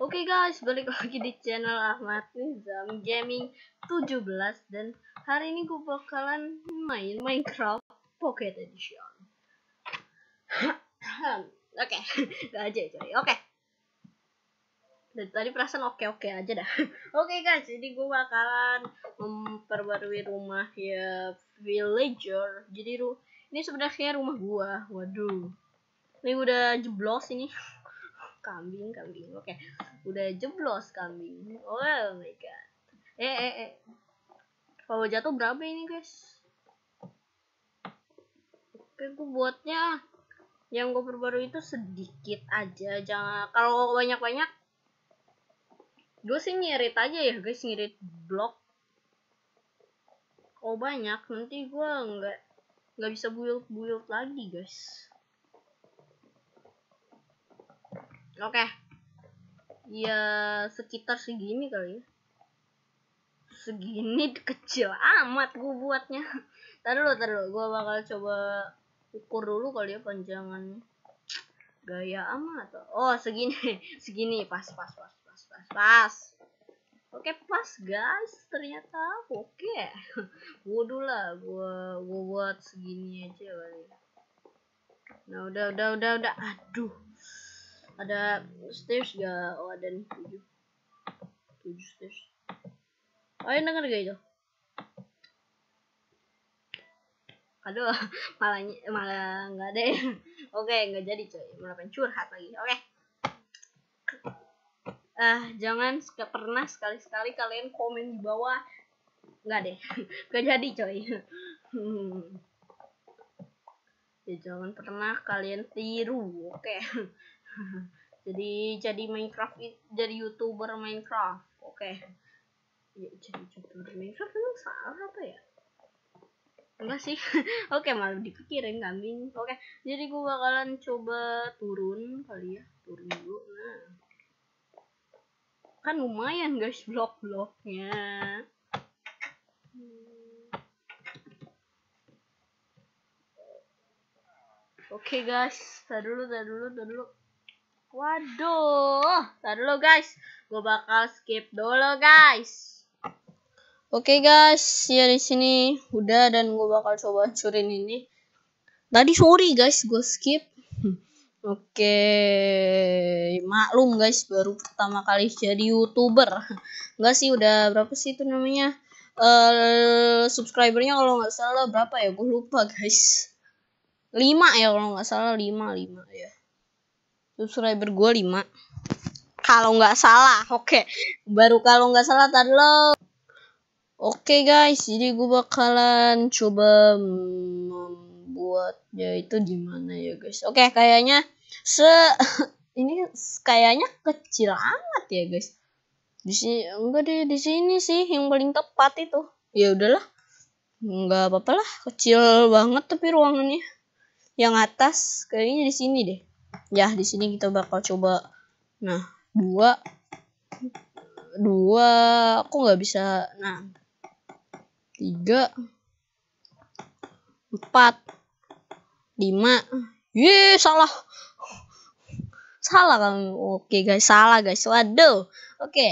Oke okay guys, balik lagi di channel Ahmad Nizam Gaming 17 Dan hari ini gue bakalan main Minecraft Pocket Edition Oke, gak aja coy, oke okay. Dari tadi perasaan oke-oke aja dah Oke okay guys, jadi gue bakalan memperbarui rumah ya villager Jadi ru ini sebenarnya rumah gue. waduh Ini udah jeblos ini kambing kambing oke okay. udah jeblos kambing oh my god eh eh eh kalau jatuh berapa ini guys oke gue buatnya yang gue perbarui itu sedikit aja jangan kalau banyak banyak gue sih ngirit aja ya guys ngirit blok oh banyak nanti gue nggak nggak bisa build build lagi guys Oke. Okay. Ya sekitar segini kali ya. Segini kecil amat gue buatnya. Tadi dulu, tadi dulu. Gue bakal coba ukur dulu kali ya panjangannya. Gaya amat. Oh segini, segini pas pas pas pas pas pas. Oke okay, pas guys ternyata oke. Okay. Waduh lah gue gue buat segini aja kali. Ya. Nah udah udah udah udah. Aduh ada stairs ga Oh ada nih tujuh tujuh stairs Kalian oh, denger gak itu? Aduh, malah malah nggak deh. Ya. Oke, okay, nggak jadi coy. Malah curhat lagi. Oke. Okay. Ah, uh, jangan pernah sekali-sekali kalian komen di bawah. Nggak deh. Nggak jadi coy. ya jangan pernah kalian tiru. Oke. jadi jadi Minecraft jadi youtuber Minecraft oke okay. ya, jadi youtuber Minecraft emang salah apa ya enggak sih oke okay, malu dipikirin kambing oke okay. jadi gue bakalan coba turun kali ya turun dulu nah kan lumayan guys blok-bloknya Oke okay, guys, tar dulu, tar dulu, tar dulu. Waduh, tar dulu guys. Gue bakal skip dulu guys. Oke okay, guys, ya di sini udah dan gue bakal coba hancurin ini. Tadi sorry guys, gue skip. Oke, okay. maklum guys, baru pertama kali jadi youtuber. Enggak sih, udah berapa sih itu namanya? Uh, subscribernya kalau nggak salah berapa ya? Gue lupa guys. 5 ya kalau nggak salah 5 5 ya subscriber gue 5 kalau nggak salah oke okay. baru kalau nggak salah tadi lo oke okay, guys jadi gue bakalan coba membuatnya itu gimana ya guys oke okay, kayaknya se ini kayaknya kecil amat ya guys di sini enggak deh di sini sih yang paling tepat itu ya udahlah nggak apa-apa lah kecil banget tapi ruangannya yang atas kayaknya di sini deh ya di sini kita bakal coba nah dua dua aku nggak bisa nah tiga empat lima ye salah salah kan oke guys salah guys waduh oke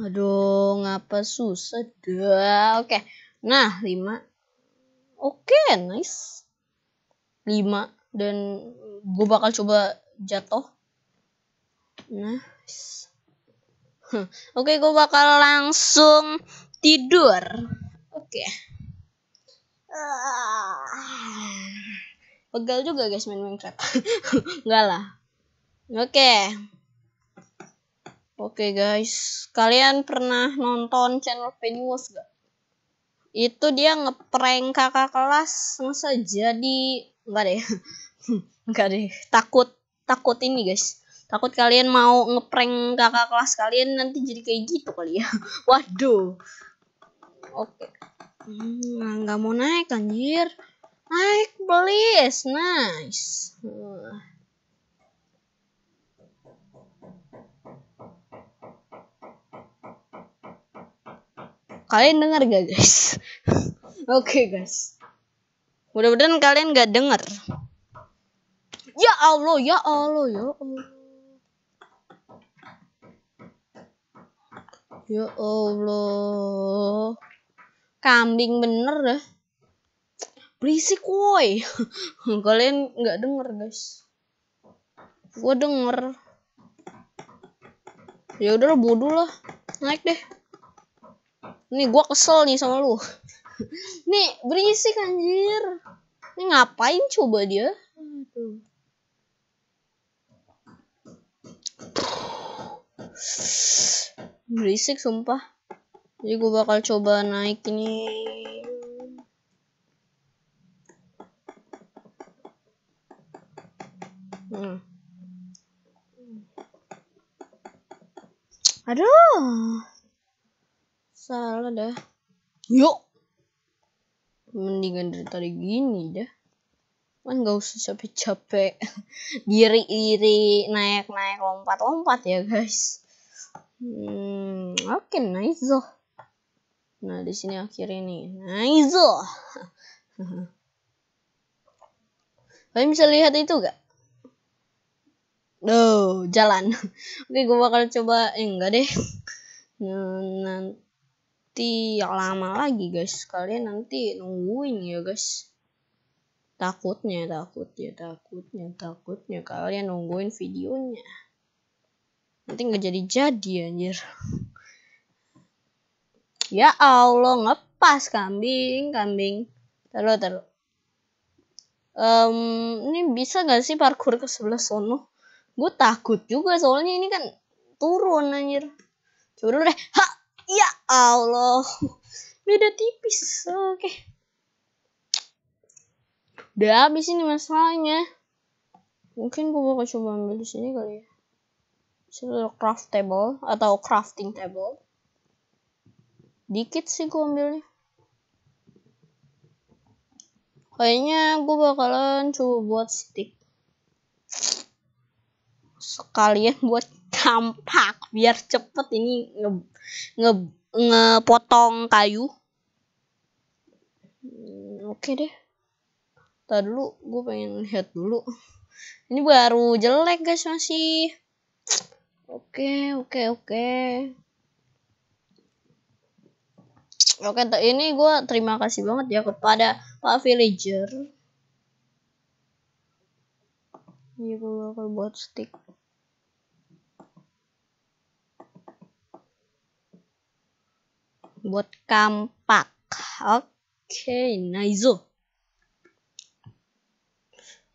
aduh ngapa susah dah oke nah lima oke nice lima dan gue bakal coba jatuh nah oke gue bakal langsung tidur oke okay. Ah. pegal juga guys main Minecraft enggak lah oke oke guys kalian pernah nonton channel Penguins gak itu dia ngeprank kakak kelas masa jadi enggak deh enggak deh takut takut ini guys takut kalian mau ngeprank kakak kelas kalian nanti jadi kayak gitu kali ya waduh oke okay. Hmm, nggak mau naik anjir naik please nice kalian dengar gak guys oke okay, guys Mudah-mudahan kalian gak denger. Ya Allah, ya Allah, ya Allah. Ya Allah. Kambing bener deh. Ya. Berisik woi. kalian nggak denger, guys. Gue denger. Ya udah bodoh lah. Naik deh. Nih gua kesel nih sama lu. Nih, berisik anjir. Ini ngapain coba dia? Berisik sumpah. Jadi gue bakal coba naik ini. Hmm. Aduh. Salah dah. Yuk mendingan dari tadi gini dah kan gak usah capek-capek diri iri naik-naik lompat-lompat ya guys hmm, oke okay, nice loh nah di sini akhir ini nice loh kalian bisa lihat itu gak Duh, jalan oke gue bakal coba eh, enggak deh nah, yang lama lagi guys kalian nanti nungguin ya guys takutnya takutnya takutnya takutnya kalian nungguin videonya nanti nggak jadi jadi anjir ya Allah ngepas kambing kambing terus terus um, ini bisa gak sih parkur ke sebelah sono gue takut juga soalnya ini kan turun anjir coba dulu deh ha Ya Allah. Beda tipis. Oke. Udah habis ini masalahnya. Mungkin gue bakal coba ambil di sini kali ya. Silver craft table atau crafting table. Dikit sih gue ambilnya. Kayaknya gue bakalan coba buat stick. Sekalian buat tampak biar cepet ini nge nge ngepotong kayu hmm, oke okay deh Ntar dulu gue pengen lihat dulu ini baru jelek guys masih oke okay, oke okay, oke okay. Oke, ini gue terima kasih banget ya kepada Pak Villager. Ini iya, gue bakal buat stick. buat kampak. Oke, okay, Naizo.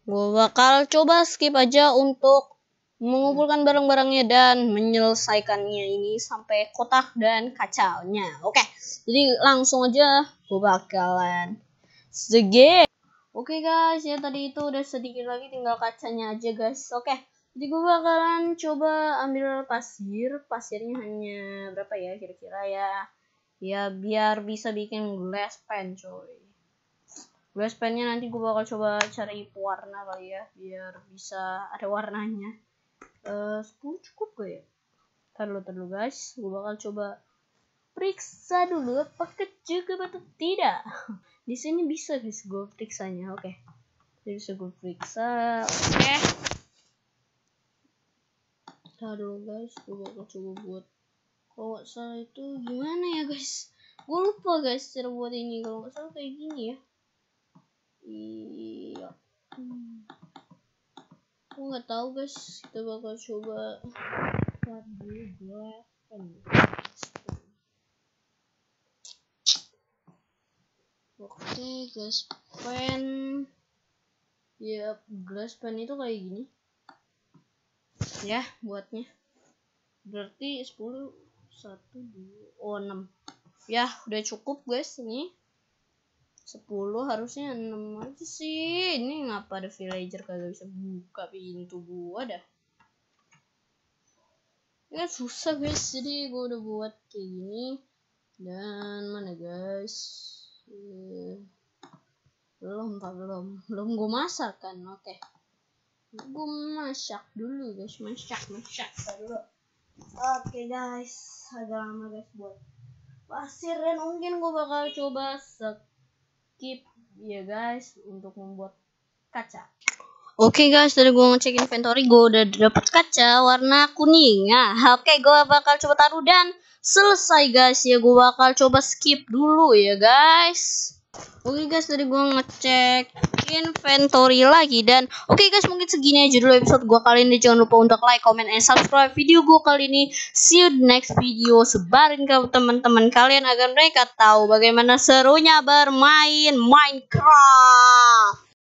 Gue bakal coba skip aja untuk mengumpulkan barang-barangnya dan menyelesaikannya ini sampai kotak dan kacaunya. Oke, jadi langsung aja gue bakalan segit. Oke guys, ya tadi itu udah sedikit lagi tinggal kacanya aja guys. Oke. jadi gue bakalan coba ambil pasir pasirnya hanya berapa ya kira-kira ya ya biar bisa bikin glass pen coy glass pennya nanti gue bakal coba cari pewarna kali ya biar bisa ada warnanya eh uh, cukup gak ya ntar dulu, ntar dulu guys gue bakal coba periksa dulu paket juga atau tidak di sini bisa guys gue periksanya oke okay. bisa gue periksa oke okay. ntar guys gue bakal coba buat kalau nggak salah itu gimana ya guys gue lupa guys cara buat ini kalau nggak salah kayak gini ya iya hmm. gue nggak tahu guys kita bakal coba buat di belakang oke guys pen ya glass pen itu kayak gini ya buatnya berarti 10 satu dua oh enam ya udah cukup guys ini sepuluh harusnya enam aja sih ini ngapa ada villager kagak bisa buka pintu gua dah ini ya, susah guys jadi gua udah buat kayak gini dan mana guys eh, belum pak belum belum gua masak kan oke okay. gua masak dulu guys masak masak dulu oke guys agak lama guys buat pasir dan mungkin gue bakal coba skip ya guys untuk membuat kaca Oke okay guys, dari gue ngecek inventory, gue udah dapet kaca warna kuning. Nah, oke, okay, gue bakal coba taruh dan selesai guys ya. Gue bakal coba skip dulu ya guys. Oke okay guys, tadi gue ngecek inventory lagi dan oke okay guys mungkin segini aja dulu episode gue kali ini jangan lupa untuk like, comment, and subscribe video gue kali ini see you next video sebarin ke teman-teman kalian agar mereka tahu bagaimana serunya bermain Minecraft